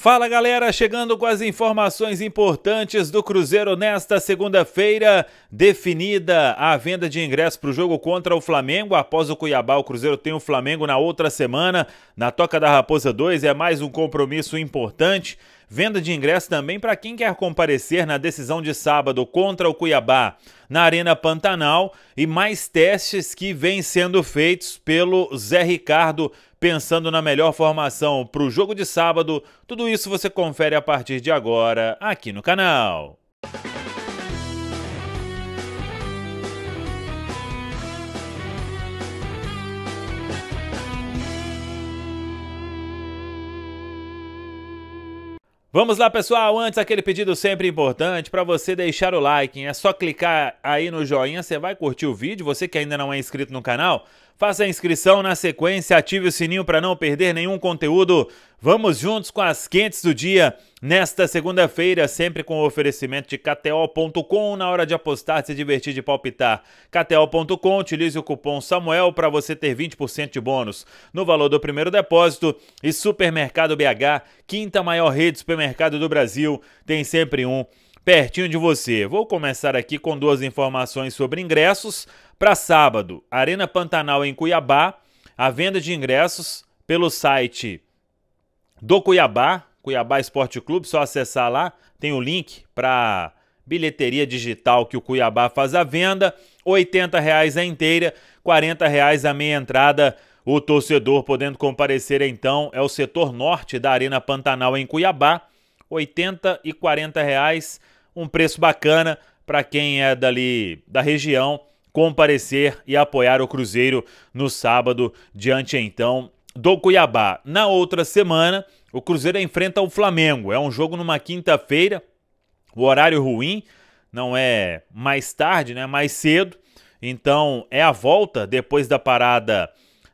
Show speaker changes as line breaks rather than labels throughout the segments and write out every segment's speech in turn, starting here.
Fala galera, chegando com as informações importantes do Cruzeiro nesta segunda-feira. Definida a venda de ingresso para o jogo contra o Flamengo. Após o Cuiabá, o Cruzeiro tem o Flamengo na outra semana, na Toca da Raposa 2. É mais um compromisso importante. Venda de ingresso também para quem quer comparecer na decisão de sábado contra o Cuiabá na Arena Pantanal e mais testes que vêm sendo feitos pelo Zé Ricardo pensando na melhor formação para o jogo de sábado, tudo isso você confere a partir de agora aqui no canal. Vamos lá, pessoal. Antes, aquele pedido sempre importante para você deixar o like. Hein? É só clicar aí no joinha, você vai curtir o vídeo. Você que ainda não é inscrito no canal, faça a inscrição na sequência, ative o sininho para não perder nenhum conteúdo Vamos juntos com as quentes do dia. Nesta segunda-feira, sempre com o oferecimento de KTO.com, na hora de apostar, se divertir de palpitar. KTO.com, utilize o cupom SAMUEL para você ter 20% de bônus no valor do primeiro depósito. E Supermercado BH, quinta maior rede de supermercado do Brasil, tem sempre um pertinho de você. Vou começar aqui com duas informações sobre ingressos. Para sábado, Arena Pantanal em Cuiabá, a venda de ingressos pelo site do Cuiabá, Cuiabá Esporte Clube, só acessar lá, tem o um link para bilheteria digital que o Cuiabá faz a venda, R$ 80,00 a inteira, R$ 40,00 a meia entrada. O torcedor podendo comparecer então é o setor norte da Arena Pantanal em Cuiabá, R$ 80 e R$ 40,00, um preço bacana para quem é dali da região comparecer e apoiar o Cruzeiro no sábado diante então do Cuiabá. Na outra semana, o Cruzeiro enfrenta o Flamengo. É um jogo numa quinta-feira, o horário ruim, não é mais tarde, né? Mais cedo. Então é a volta depois da parada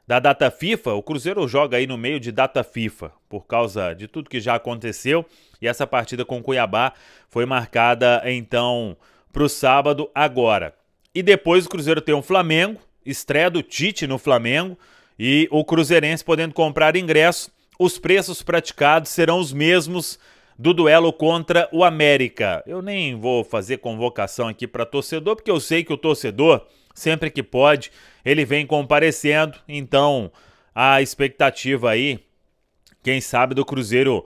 da data FIFA. O Cruzeiro joga aí no meio de data FIFA por causa de tudo que já aconteceu e essa partida com o Cuiabá foi marcada então para o sábado agora. E depois o Cruzeiro tem o um Flamengo, estreia do Tite no Flamengo e o Cruzeirense podendo comprar ingresso. Os preços praticados serão os mesmos do duelo contra o América. Eu nem vou fazer convocação aqui para torcedor, porque eu sei que o torcedor, sempre que pode, ele vem comparecendo. Então, a expectativa aí, quem sabe, do Cruzeiro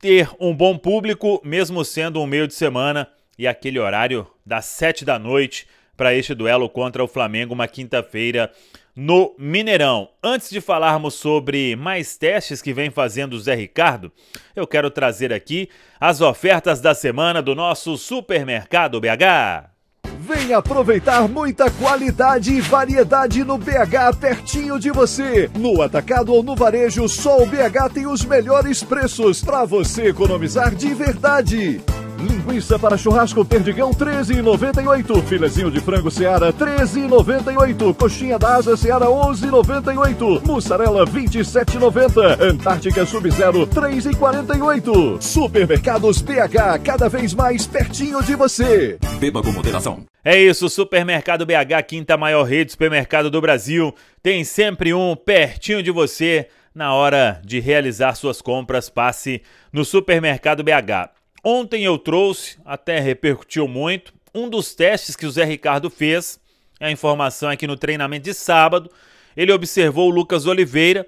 ter um bom público, mesmo sendo um meio de semana e aquele horário das sete da noite para este duelo contra o Flamengo uma quinta-feira no Mineirão. Antes de falarmos sobre mais testes que vem fazendo o Zé Ricardo, eu quero trazer aqui as ofertas da semana do nosso supermercado BH. Vem aproveitar muita qualidade e variedade no BH pertinho de você. No atacado ou no varejo, só o BH tem os melhores preços para você economizar de verdade. Linguiça para churrasco perdigão 13,98. Filezinho de frango Seara 13,98. Coxinha da asa Seara 11,98. Mussarela 27,90. Antártica Sub-Zero 3,48. Supermercados BH, cada vez mais pertinho de você. Beba com moderação. É isso, Supermercado BH, quinta maior rede supermercado do Brasil. Tem sempre um pertinho de você. Na hora de realizar suas compras, passe no Supermercado BH. Ontem eu trouxe, até repercutiu muito, um dos testes que o Zé Ricardo fez. A informação é que no treinamento de sábado ele observou o Lucas Oliveira,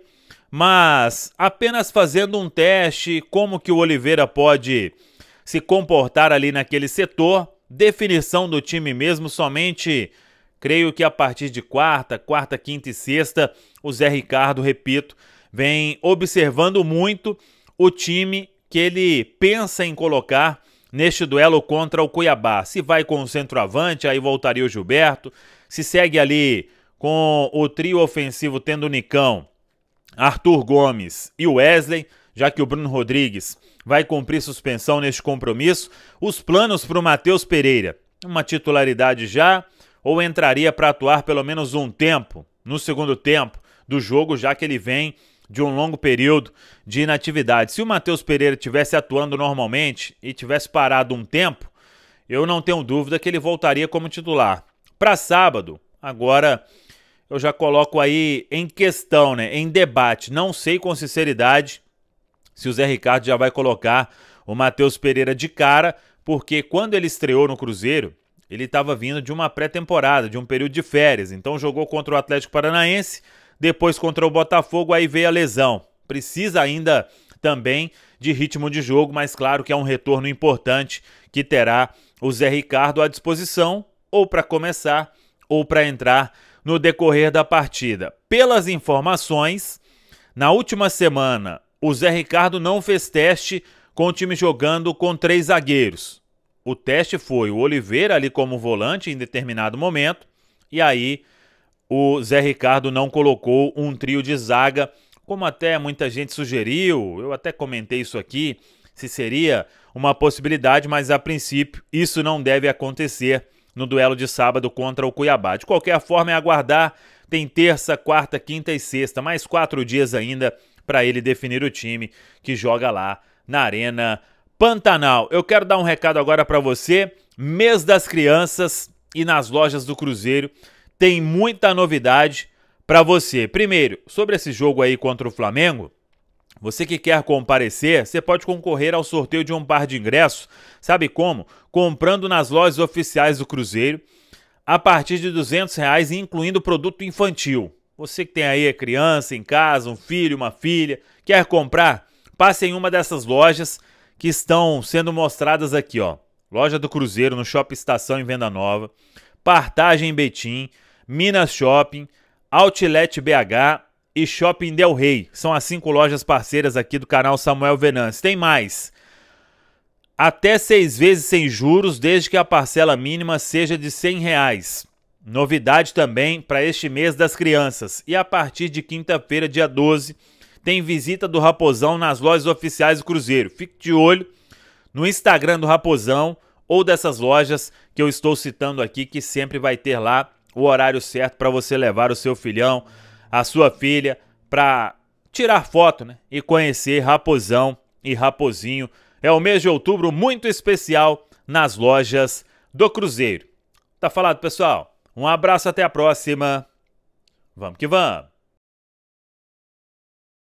mas apenas fazendo um teste como que o Oliveira pode se comportar ali naquele setor. Definição do time mesmo somente, creio que a partir de quarta, quarta, quinta e sexta, o Zé Ricardo, repito, vem observando muito o time que ele pensa em colocar neste duelo contra o Cuiabá. Se vai com o centroavante, aí voltaria o Gilberto. Se segue ali com o trio ofensivo tendo o Nicão, Arthur Gomes e Wesley, já que o Bruno Rodrigues vai cumprir suspensão neste compromisso. Os planos para o Matheus Pereira, uma titularidade já ou entraria para atuar pelo menos um tempo no segundo tempo do jogo, já que ele vem de um longo período de inatividade. Se o Matheus Pereira tivesse atuando normalmente e tivesse parado um tempo, eu não tenho dúvida que ele voltaria como titular. Para sábado, agora eu já coloco aí em questão, né, em debate. Não sei com sinceridade se o Zé Ricardo já vai colocar o Matheus Pereira de cara, porque quando ele estreou no Cruzeiro, ele estava vindo de uma pré-temporada, de um período de férias. Então jogou contra o Atlético Paranaense depois contra o Botafogo, aí veio a lesão. Precisa ainda também de ritmo de jogo, mas claro que é um retorno importante que terá o Zé Ricardo à disposição, ou para começar, ou para entrar no decorrer da partida. Pelas informações, na última semana, o Zé Ricardo não fez teste com o time jogando com três zagueiros. O teste foi o Oliveira ali como volante em determinado momento, e aí o Zé Ricardo não colocou um trio de zaga, como até muita gente sugeriu. Eu até comentei isso aqui, se seria uma possibilidade, mas a princípio isso não deve acontecer no duelo de sábado contra o Cuiabá. De qualquer forma, é aguardar. Tem terça, quarta, quinta e sexta, mais quatro dias ainda para ele definir o time que joga lá na Arena Pantanal. Eu quero dar um recado agora para você. Mês das Crianças e nas lojas do Cruzeiro tem muita novidade para você. Primeiro, sobre esse jogo aí contra o Flamengo, você que quer comparecer, você pode concorrer ao sorteio de um par de ingressos, sabe como? Comprando nas lojas oficiais do Cruzeiro a partir de 200 reais, incluindo produto infantil. Você que tem aí criança em casa, um filho, uma filha, quer comprar? Passe em uma dessas lojas que estão sendo mostradas aqui, ó. Loja do Cruzeiro no Shopping Estação em Venda Nova, Partagem em Betim, Minas Shopping, Outlet BH e Shopping Del Rey. São as cinco lojas parceiras aqui do canal Samuel Venance. Tem mais. Até seis vezes sem juros, desde que a parcela mínima seja de R$ 100. Reais. Novidade também para este mês das crianças. E a partir de quinta-feira, dia 12, tem visita do Raposão nas lojas oficiais do Cruzeiro. Fique de olho no Instagram do Raposão ou dessas lojas que eu estou citando aqui, que sempre vai ter lá o horário certo para você levar o seu filhão, a sua filha, para tirar foto né? e conhecer Raposão e Raposinho. É o mês de outubro muito especial nas lojas do Cruzeiro. Tá falado, pessoal? Um abraço, até a próxima. Vamos que vamos!